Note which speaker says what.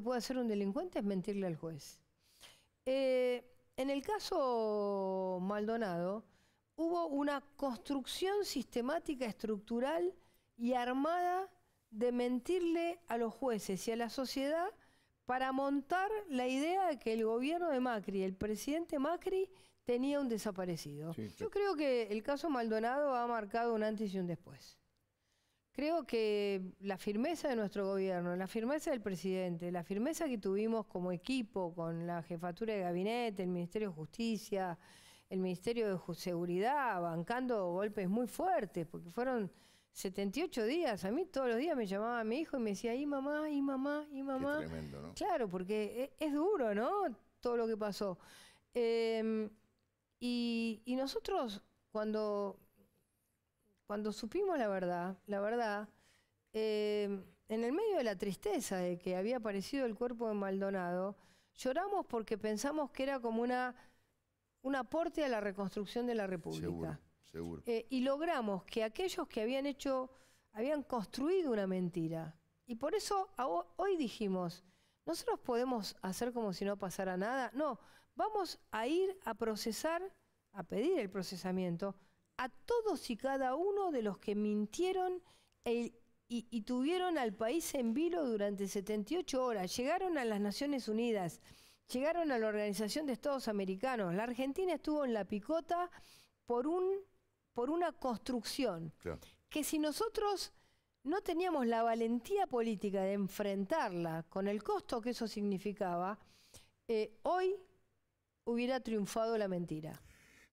Speaker 1: puede hacer un delincuente es mentirle al juez. Eh, en el caso Maldonado, hubo una construcción sistemática, estructural y armada de mentirle a los jueces y a la sociedad para montar la idea de que el gobierno de Macri, el presidente Macri, tenía un desaparecido. Yo creo que el caso Maldonado ha marcado un antes y un después. Creo que la firmeza de nuestro gobierno, la firmeza del presidente, la firmeza que tuvimos como equipo con la jefatura de gabinete, el Ministerio de Justicia, el Ministerio de Seguridad, bancando golpes muy fuertes, porque fueron 78 días. A mí todos los días me llamaba mi hijo y me decía, y mamá, y mamá, y mamá. Es tremendo, ¿no? Claro, porque e, es, duro, ¿no? Todo lo que pasó. Em, y nosotros, cuando cuando supimos la verdad, la verdad, eh, en el medio de la tristeza de que había aparecido el cuerpo de Maldonado, lloramos porque pensamos que era como una, un aporte a la reconstrucción de la República. Seguro, seguro. Eh, y logramos que aquellos que habían hecho, habían construido una mentira. Y por eso hoy dijimos, nosotros podemos hacer como si no pasara nada. No, vamos a ir a procesar, a pedir el procesamiento a todos y cada uno de los que mintieron eh, y, tuvieron al país en vilo durante 78 horas. Llegaron a las Naciones Unidas, llegaron a la Organización de Estados Americanos. La Argentina estuvo en la picota por, una construcción que si nosotros no teníamos la valentía política de enfrentarla con el costo que eso significaba, eh, hoy hubiera triunfado la mentira.